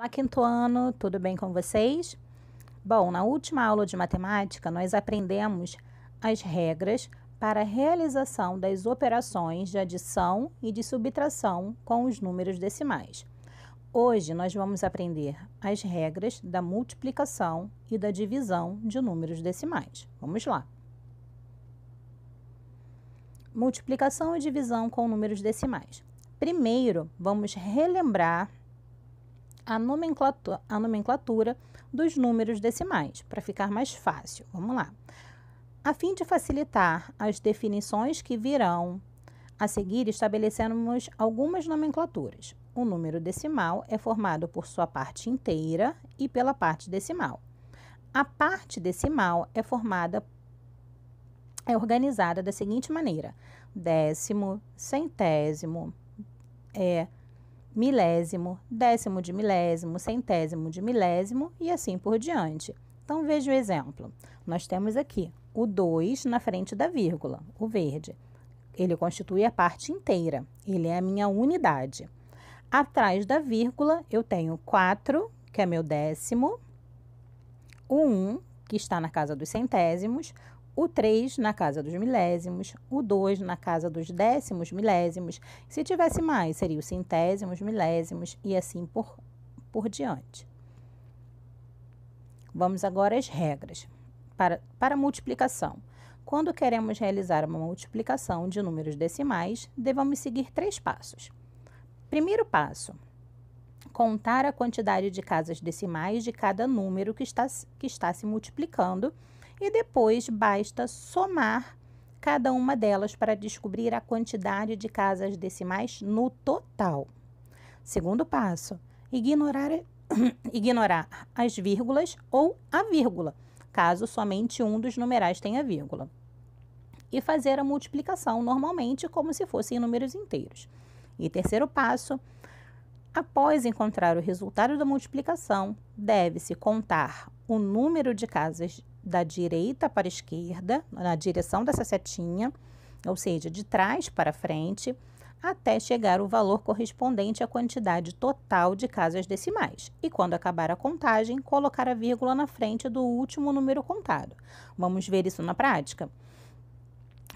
Olá, quinto ano, tudo bem com vocês? Bom, na última aula de matemática, nós aprendemos as regras para a realização das operações de adição e de subtração com os números decimais. Hoje, nós vamos aprender as regras da multiplicação e da divisão de números decimais. Vamos lá! Multiplicação e divisão com números decimais. Primeiro, vamos relembrar a nomenclatura, a nomenclatura dos números decimais, para ficar mais fácil. Vamos lá. A fim de facilitar as definições que virão a seguir, estabelecemos algumas nomenclaturas. O número decimal é formado por sua parte inteira e pela parte decimal. A parte decimal é formada é organizada da seguinte maneira: décimo, centésimo, é milésimo, décimo de milésimo, centésimo de milésimo e assim por diante. Então, veja o exemplo. Nós temos aqui o 2 na frente da vírgula, o verde. Ele constitui a parte inteira, ele é a minha unidade. Atrás da vírgula, eu tenho 4, que é meu décimo, o 1, um, que está na casa dos centésimos, o 3 na casa dos milésimos, o 2 na casa dos décimos milésimos, se tivesse mais, seria os centésimos milésimos e assim por, por diante. Vamos agora às regras. Para, para multiplicação. Quando queremos realizar uma multiplicação de números decimais, devemos seguir três passos. Primeiro passo: contar a quantidade de casas decimais de cada número que está, que está se multiplicando e depois basta somar cada uma delas para descobrir a quantidade de casas decimais no total. Segundo passo, ignorar, ignorar as vírgulas ou a vírgula, caso somente um dos numerais tenha vírgula. E fazer a multiplicação normalmente como se fossem números inteiros. E terceiro passo, após encontrar o resultado da multiplicação, deve-se contar o número de casas da direita para a esquerda, na direção dessa setinha, ou seja, de trás para frente, até chegar o valor correspondente à quantidade total de casas decimais. E quando acabar a contagem, colocar a vírgula na frente do último número contado. Vamos ver isso na prática?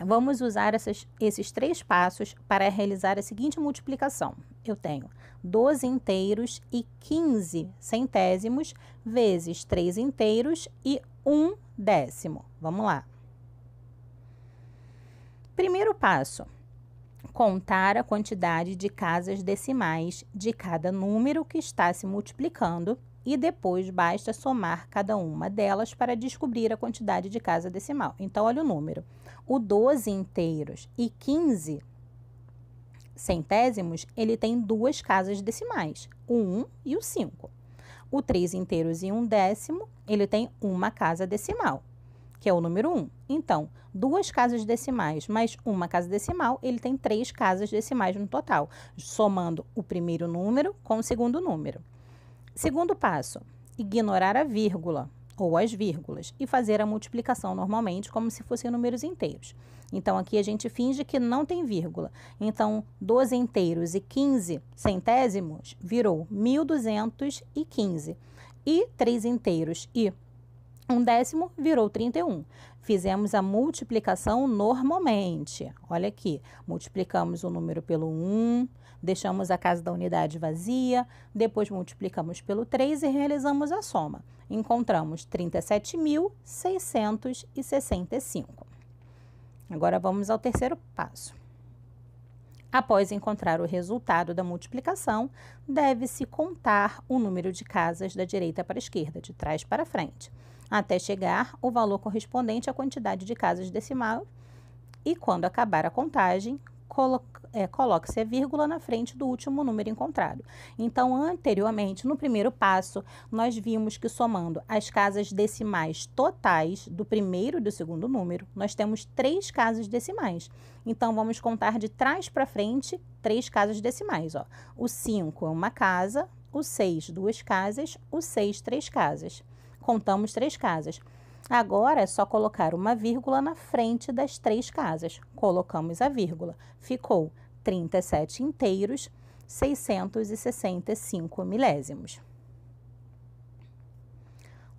Vamos usar essas, esses três passos para realizar a seguinte multiplicação. Eu tenho 12 inteiros e 15 centésimos vezes 3 inteiros e 1 décimo. Vamos lá. Primeiro passo: contar a quantidade de casas decimais de cada número que está se multiplicando e depois basta somar cada uma delas para descobrir a quantidade de casa decimal. Então, olha o número: o 12 inteiros e 15 centésimos, ele tem duas casas decimais, o 1 e o 5 o 3 inteiros e um décimo, ele tem uma casa decimal, que é o número 1. Então, duas casas decimais mais uma casa decimal, ele tem três casas decimais no total, somando o primeiro número com o segundo número. Segundo passo, ignorar a vírgula ou as vírgulas e fazer a multiplicação normalmente, como se fossem números inteiros. Então, aqui a gente finge que não tem vírgula. Então, 12 inteiros e 15 centésimos virou 1.215. E 3 inteiros e um décimo virou 31. Fizemos a multiplicação normalmente. Olha aqui, multiplicamos o número pelo 1, Deixamos a casa da unidade vazia, depois multiplicamos pelo 3 e realizamos a soma. Encontramos 37.665. Agora vamos ao terceiro passo. Após encontrar o resultado da multiplicação, deve-se contar o número de casas da direita para a esquerda, de trás para frente, até chegar o valor correspondente à quantidade de casas decimal. E quando acabar a contagem, colo é, coloque-se a vírgula na frente do último número encontrado. Então, anteriormente, no primeiro passo, nós vimos que somando as casas decimais totais do primeiro e do segundo número, nós temos três casas decimais. Então, vamos contar de trás para frente três casas decimais. Ó. O 5 é uma casa, o 6, duas casas, o 6, três casas. Contamos três casas. Agora é só colocar uma vírgula na frente das três casas. Colocamos a vírgula. Ficou 37 inteiros, 665 milésimos.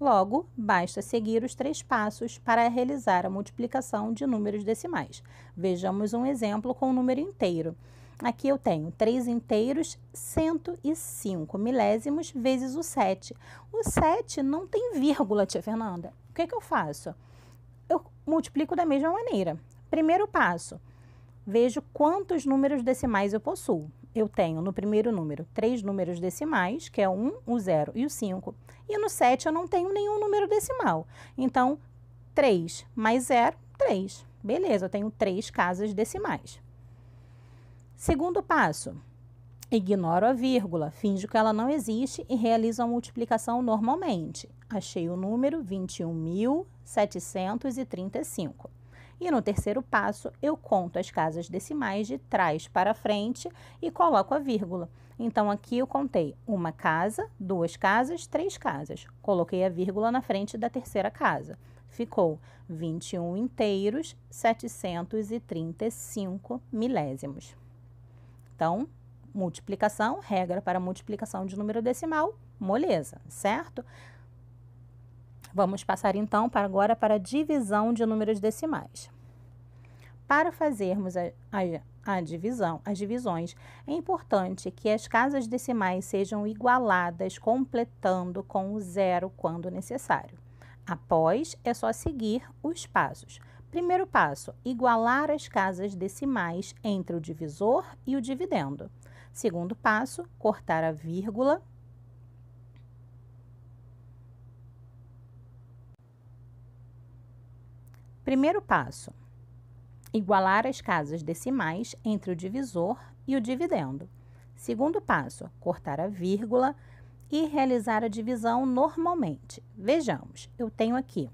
Logo, basta seguir os três passos para realizar a multiplicação de números decimais. Vejamos um exemplo com o um número inteiro. Aqui eu tenho 3 inteiros, 105 milésimos vezes o 7. O 7 não tem vírgula, tia Fernanda. O que, é que eu faço? Eu multiplico da mesma maneira. Primeiro passo, vejo quantos números decimais eu possuo. Eu tenho no primeiro número três números decimais, que é o 1, o 0 e o 5. E no 7 eu não tenho nenhum número decimal. Então, 3 mais 0, 3. Beleza, eu tenho três casas decimais. Segundo passo, ignoro a vírgula, finjo que ela não existe e realizo a multiplicação normalmente. Achei o número 21.735. E no terceiro passo, eu conto as casas decimais de trás para frente e coloco a vírgula. Então, aqui eu contei uma casa, duas casas, três casas. Coloquei a vírgula na frente da terceira casa. Ficou 21 inteiros, 735 milésimos. Então, multiplicação, regra para multiplicação de número decimal, moleza, certo? Vamos passar então para agora para a divisão de números decimais. Para fazermos a, a, a divisão, as divisões, é importante que as casas decimais sejam igualadas, completando com o zero quando necessário. Após, é só seguir os passos. Primeiro passo: igualar as casas decimais entre o divisor e o dividendo. Segundo passo: cortar a vírgula. Primeiro passo: igualar as casas decimais entre o divisor e o dividendo. Segundo passo: cortar a vírgula e realizar a divisão normalmente. Vejamos, eu tenho aqui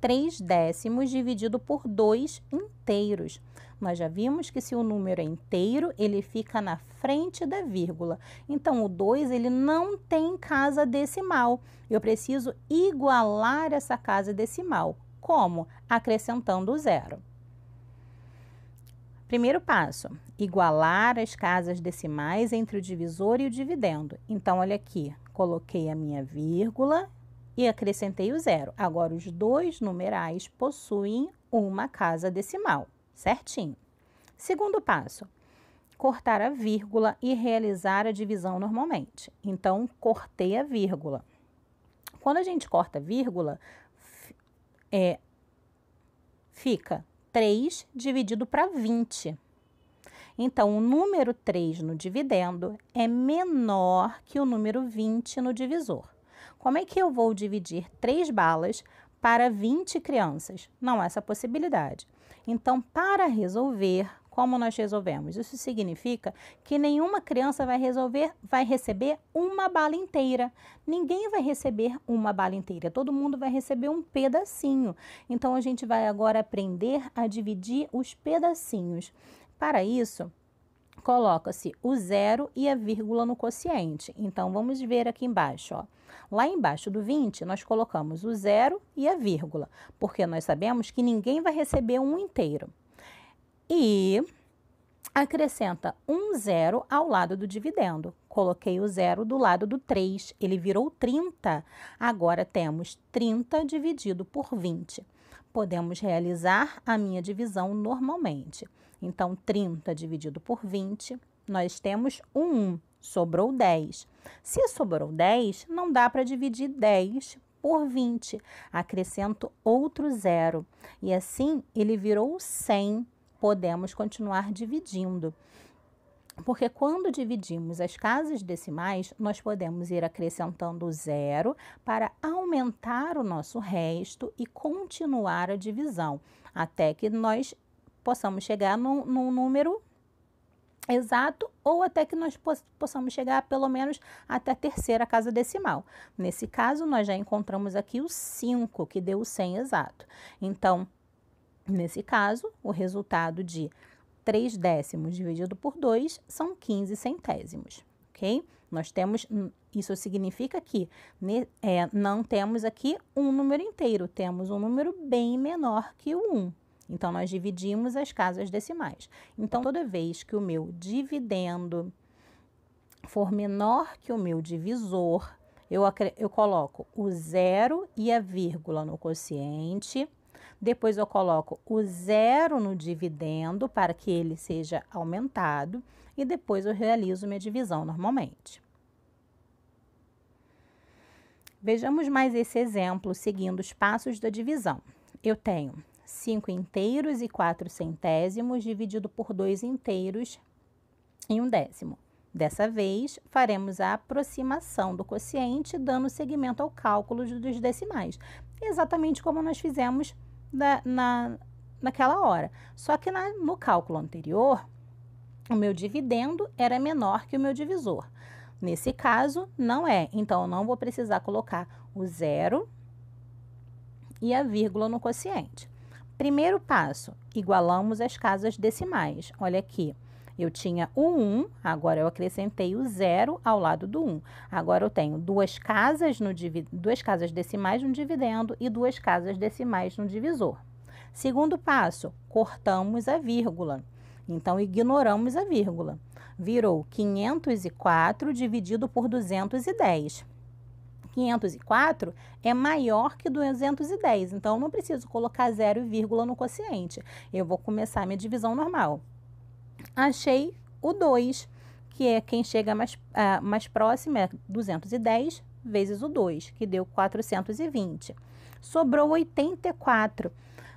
3 décimos dividido por 2 inteiros. Nós já vimos que se o número é inteiro, ele fica na frente da vírgula. Então, o 2 ele não tem casa decimal. Eu preciso igualar essa casa decimal. Como? Acrescentando o zero. Primeiro passo, igualar as casas decimais entre o divisor e o dividendo. Então, olha aqui, coloquei a minha vírgula e acrescentei o zero. Agora, os dois numerais possuem uma casa decimal, certinho. Segundo passo, cortar a vírgula e realizar a divisão normalmente. Então, cortei a vírgula. Quando a gente corta a vírgula, é, fica 3 dividido para 20. Então, o número 3 no dividendo é menor que o número 20 no divisor. Como é que eu vou dividir três balas para 20 crianças? Não há é essa possibilidade. Então, para resolver, como nós resolvemos? Isso significa que nenhuma criança vai resolver, vai receber uma bala inteira. Ninguém vai receber uma bala inteira, todo mundo vai receber um pedacinho. Então a gente vai agora aprender a dividir os pedacinhos. Para isso, coloca-se o zero e a vírgula no quociente. Então, vamos ver aqui embaixo. Ó. Lá embaixo do 20, nós colocamos o zero e a vírgula, porque nós sabemos que ninguém vai receber um inteiro. E acrescenta um zero ao lado do dividendo. Coloquei o zero do lado do 3, ele virou 30. Agora temos 30 dividido por 20. Podemos realizar a minha divisão normalmente. Então, 30 dividido por 20, nós temos 1, um, sobrou 10. Se sobrou 10, não dá para dividir 10 por 20. Acrescento outro zero. E assim, ele virou 100 podemos continuar dividindo. Porque quando dividimos as casas decimais, nós podemos ir acrescentando zero para aumentar o nosso resto e continuar a divisão, até que nós possamos chegar num, num número exato ou até que nós possamos chegar pelo menos até a terceira casa decimal. Nesse caso, nós já encontramos aqui o 5, que deu o 100 exato. Então, Nesse caso, o resultado de 3 décimos dividido por 2 são 15 centésimos, ok? Nós temos, hum, isso significa que é, não temos aqui um número inteiro, temos um número bem menor que o 1. Então, nós dividimos as casas decimais. Então, toda vez que o meu dividendo for menor que o meu divisor, eu, eu coloco o zero e a vírgula no quociente, depois eu coloco o zero no dividendo para que ele seja aumentado e depois eu realizo minha divisão normalmente. Vejamos mais esse exemplo seguindo os passos da divisão. Eu tenho 5 inteiros e 4 centésimos dividido por 2 inteiros e um décimo. Dessa vez, faremos a aproximação do quociente, dando seguimento ao cálculo dos decimais, exatamente como nós fizemos na, na, naquela hora. Só que na, no cálculo anterior, o meu dividendo era menor que o meu divisor. Nesse caso, não é. Então, eu não vou precisar colocar o zero e a vírgula no quociente. Primeiro passo, igualamos as casas decimais. Olha aqui, eu tinha o 1, agora eu acrescentei o 0 ao lado do 1. Agora eu tenho duas casas, no, duas casas decimais no dividendo e duas casas decimais no divisor. Segundo passo, cortamos a vírgula. Então, ignoramos a vírgula. Virou 504 dividido por 210. 504 é maior que 210, então eu não preciso colocar 0, no quociente. Eu vou começar minha divisão normal achei o 2, que é quem chega mais, uh, mais próximo, é 210 vezes o 2, que deu 420. Sobrou 84.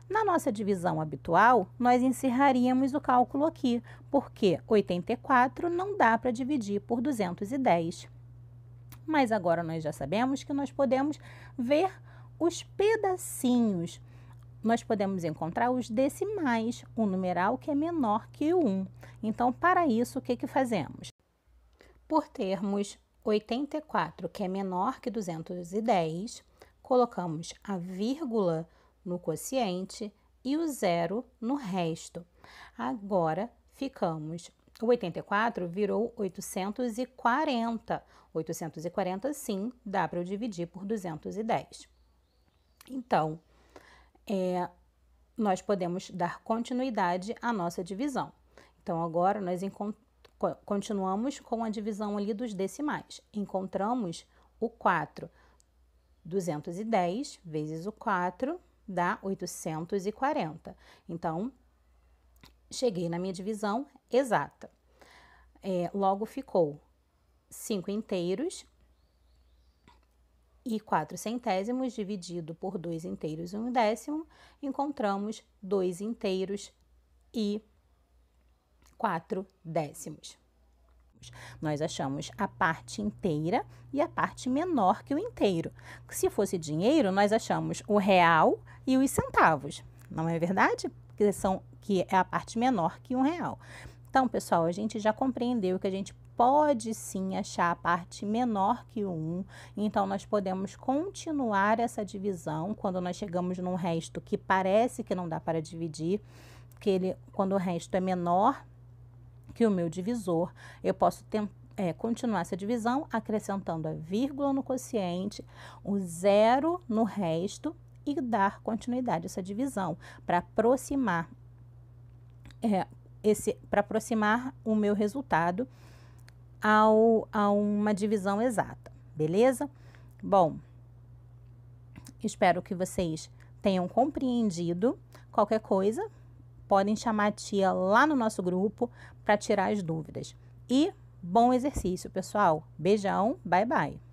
Na nossa divisão habitual, nós encerraríamos o cálculo aqui, porque 84 não dá para dividir por 210. Mas agora nós já sabemos que nós podemos ver os pedacinhos nós podemos encontrar os decimais, um numeral que é menor que o 1. Então, para isso, o que, que fazemos? Por termos 84, que é menor que 210, colocamos a vírgula no quociente e o zero no resto. Agora, ficamos... O 84 virou 840. 840, sim, dá para eu dividir por 210. Então, é, nós podemos dar continuidade à nossa divisão. Então, agora nós continuamos com a divisão ali dos decimais. Encontramos o 4. 210 vezes o 4 dá 840. Então, cheguei na minha divisão exata. É, logo ficou 5 inteiros e 4 centésimos dividido por 2 inteiros e 1 um décimo, encontramos 2 inteiros e 4 décimos. Nós achamos a parte inteira e a parte menor que o inteiro. Se fosse dinheiro, nós achamos o real e os centavos. Não é verdade? Que, são, que é a parte menor que um real. Então, pessoal, a gente já compreendeu que a gente pode sim achar a parte menor que o 1. Então, nós podemos continuar essa divisão quando nós chegamos num resto que parece que não dá para dividir, que ele, quando o resto é menor que o meu divisor, eu posso tentar é, continuar essa divisão acrescentando a vírgula no quociente, o zero no resto e dar continuidade a essa divisão para aproximar é, esse para aproximar o meu resultado ao, a uma divisão exata, beleza? Bom, espero que vocês tenham compreendido. Qualquer coisa, podem chamar a tia lá no nosso grupo para tirar as dúvidas. E bom exercício, pessoal. Beijão, bye bye.